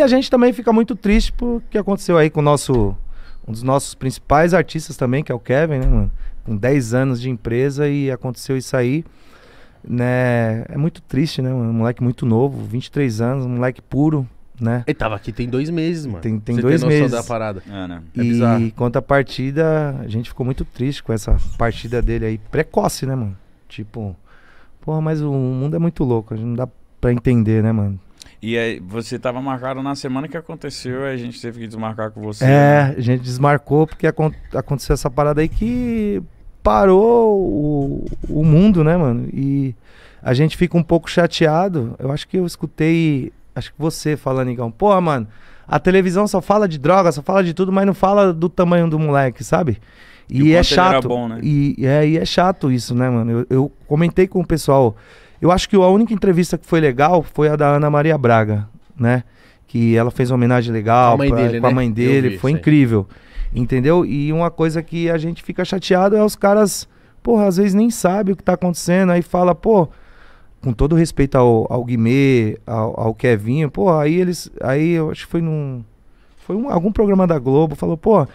E a gente também fica muito triste por que aconteceu aí com o nosso. Um dos nossos principais artistas também, que é o Kevin, né, mano? Com 10 anos de empresa e aconteceu isso aí. Né? É muito triste, né? Um moleque muito novo, 23 anos, um moleque puro, né? Ele tava aqui tem dois meses, mano. Tem, tem Você dois tem noção meses. da parada. É, né? é e bizarro. quanto à partida, a gente ficou muito triste com essa partida dele aí, precoce, né, mano? Tipo, porra, mas o mundo é muito louco, a gente não dá pra entender, né, mano? E aí, você estava marcado na semana que aconteceu, a gente teve que desmarcar com você. É, né? a gente desmarcou porque aconteceu essa parada aí que parou o, o mundo, né, mano? E a gente fica um pouco chateado. Eu acho que eu escutei, acho que você falando, Igão, porra, mano, a televisão só fala de droga, só fala de tudo, mas não fala do tamanho do moleque, sabe? E, e é chato. Bom, né? e, é, e é chato isso, né, mano? Eu, eu comentei com o pessoal eu acho que a única entrevista que foi legal foi a da Ana Maria Braga, né? Que ela fez uma homenagem legal com a mãe pra, dele. né? mãe dele. foi incrível. Entendeu? E uma coisa que a gente fica chateado é os caras, porra, às vezes nem sabe o que tá acontecendo, aí fala, pô, com todo respeito ao, ao Guimê, ao, ao Kevinho, pô, aí eles. Aí eu acho que foi num. Foi um, algum programa da Globo, falou, pô,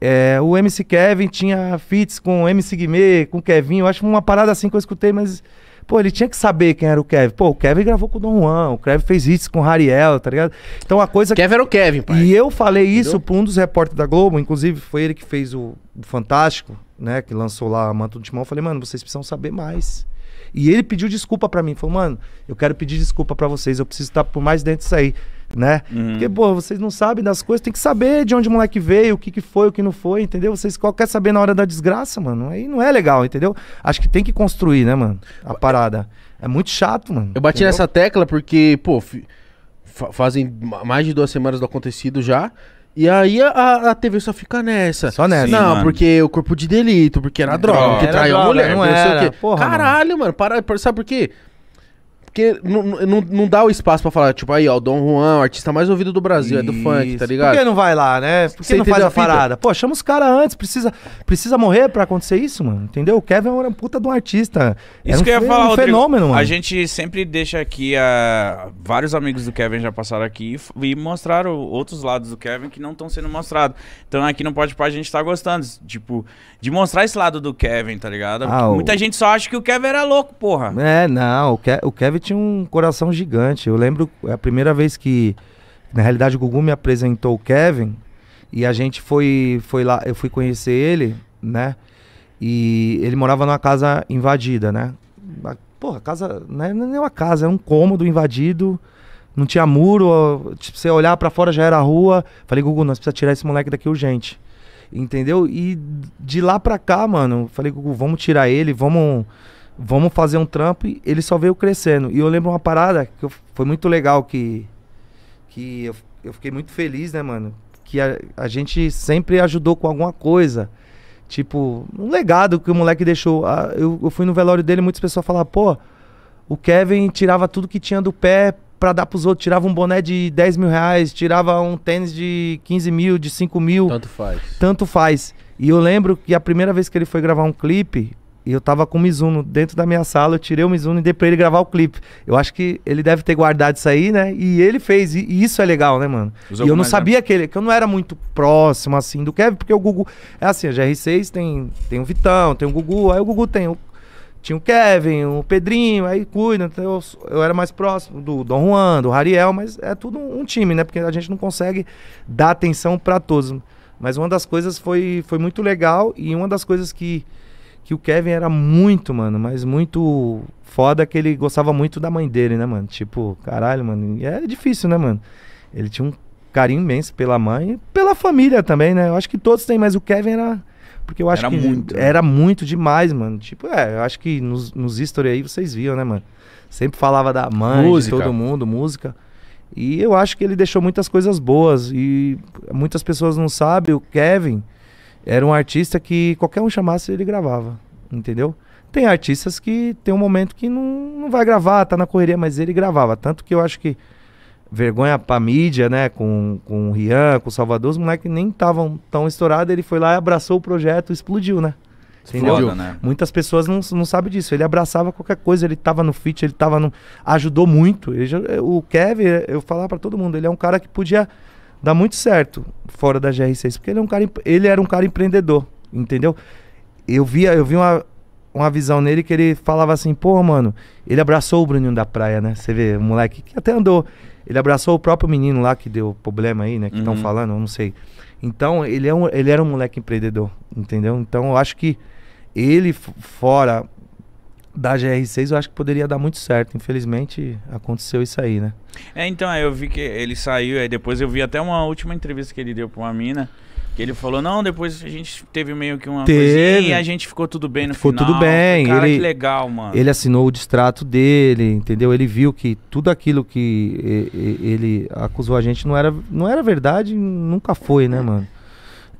é, o MC Kevin tinha fits com o MC Guimê, com o Eu acho uma parada assim que eu escutei, mas Pô, ele tinha que saber quem era o Kevin. Pô, o Kevin gravou com o Don Juan, o Kevin fez hits com o Rariel, tá ligado? Então a coisa. Kevin que... era o Kevin, pai. E eu falei isso Entendeu? pra um dos repórteres da Globo, inclusive foi ele que fez o Fantástico, né? Que lançou lá a Manta do Timão. Eu falei, mano, vocês precisam saber mais. E ele pediu desculpa para mim. Falou, mano, eu quero pedir desculpa para vocês. Eu preciso estar tá por mais dentro disso aí, né? Uhum. Porque, pô, vocês não sabem das coisas. Tem que saber de onde o moleque veio, o que, que foi, o que não foi, entendeu? Vocês querem saber na hora da desgraça, mano. Aí não é legal, entendeu? Acho que tem que construir, né, mano? A parada. É muito chato, mano. Eu bati entendeu? nessa tecla porque, pô, fazem mais de duas semanas do acontecido já. E aí a, a TV só fica nessa. Só nessa. Sim, não, mano. porque o corpo de delito, porque era é droga, porque traiu a mulher, não, não sei o quê. Porra, Caralho, mano, para, sabe por quê? Porque não, não, não dá o espaço pra falar, tipo, aí, ó, o Dom Juan, o artista mais ouvido do Brasil, Isso. é do funk, tá ligado? Por que não vai lá, né? Por que não faz a, a parada? Pô, chama os caras antes, precisa, precisa morrer pra acontecer isso, mano, entendeu? O Kevin é uma puta de um artista. Isso um, que eu ia falar, um Rodrigo, fenômeno, mano. A gente sempre deixa aqui, a... Ah, vários amigos do Kevin já passaram aqui e, mostraram outros lados do Kevin que não estão sendo mostrados. Então aqui no Pode para a gente tá gostando, tipo, de mostrar esse lado do Kevin, tá ligado? Ah, Muita gente só acha que o Kevin era louco, porra. É, não, o, Ke o Kevin tinha um coração gigante. Eu lembro é a primeira vez que, na realidade, o Gugu me apresentou o Kevin e a gente foi, foi lá, eu fui conhecer ele, né? E ele morava numa casa invadida, né? Porra, casa, né? não é uma casa, é um cômodo invadido, não tinha muro, tipo, você olhar para fora já era rua. Falei, Gugu, nós precisamos tirar esse moleque daqui urgente entendeu? E de lá pra cá, mano, falei, Gugu, vamos tirar ele, vamos vamos fazer um trampo e ele só veio crescendo. E eu lembro uma parada que eu, foi muito legal, que, que eu, eu fiquei muito feliz, né, mano? Que a, a, gente sempre ajudou com alguma coisa. Tipo, um legado que o moleque deixou. Ah, eu, eu fui no velório dele muitas pessoas falaram, pô, o Kevin tirava tudo que tinha do pé pra dar pros outros. Tirava um boné de 10 mil reais, tirava um tênis de 15 mil, de 5 mil. Tanto faz. Tanto faz. E eu lembro que a primeira vez que ele foi gravar um clipe, e eu tava com o Mizuno dentro da minha sala, eu tirei o Mizuno e dei pra ele gravar o clipe. Eu acho que ele deve ter guardado isso aí, né? E ele fez, e, isso é legal, né, mano? Usou e eu não né? sabia exemplo. que ele, que eu não era muito próximo, assim, do Kevin, porque o Gugu, é assim, a GR6 tem, tem o Vitão, tem o Gugu, aí o Gugu tem o, tinha o Kevin, o Pedrinho, aí cuida, então eu, eu era mais próximo do Dom Juan, do Rariel, mas é tudo um time, né? Porque a gente não consegue dar atenção para todos. Mas uma das coisas foi, foi muito legal e uma das coisas que que o Kevin era muito, mano, mas muito foda que ele gostava muito da mãe dele, né, mano? Tipo, caralho, mano, é difícil, né, mano? Ele tinha um carinho imenso pela mãe e pela família também, né? Eu acho que todos têm, mas o Kevin era. Porque eu acho era que muito. Né? era muito demais, mano. Tipo, é, eu acho que nos, nos stories aí vocês viam, né, mano? Sempre falava da mãe, música. de todo mundo, música. E eu acho que ele deixou muitas coisas boas. E muitas pessoas não sabem, o Kevin era um artista que qualquer um chamasse, ele gravava, entendeu? Tem artistas que tem um momento que não, não vai gravar, tá na correria, mas ele gravava. Tanto que eu acho que vergonha pra mídia, né? Com, com o Rian, com o Salvador, os moleques nem estavam tão estourados. Ele foi lá, abraçou o projeto, explodiu, né? Explodiu. Entendeu? né? Muitas pessoas não, não sabem disso. Ele abraçava qualquer coisa, ele tava no fit, ele tava no. ajudou muito. Ele, o Kevin, eu falava para todo mundo, ele é um cara que podia dá muito certo fora da GR6, porque ele, é um cara, ele era um cara empreendedor, entendeu? Eu via, eu vi uma, uma visão nele que ele falava assim, pô, mano, ele abraçou o Bruninho da praia, né? Você vê, o moleque que até andou. Ele abraçou o próprio menino lá que deu problema aí, né? Que estão uhum. falando, eu não sei. Então, ele, é um, ele era um moleque empreendedor, entendeu? Então, eu acho que ele, fora da GR6 eu acho que poderia dar muito certo. Infelizmente aconteceu isso aí, né? É, então, é, eu vi que ele saiu, aí depois eu vi até uma última entrevista que ele deu pra uma mina. Que ele falou, não, depois a gente teve meio que uma teve. e a gente ficou tudo bem no ficou final. Ficou tudo bem. Cara, ele, que legal, mano. Ele assinou o distrato dele, entendeu? Ele viu que tudo aquilo que ele acusou a gente não era, não era verdade, nunca foi, né, é. mano?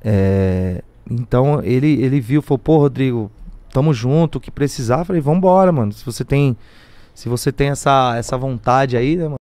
É, então ele, ele viu, falou, pô, Rodrigo, tamo junto, o que precisar, falei, vambora, mano. Se você tem, se você tem essa, essa vontade aí, né, mano?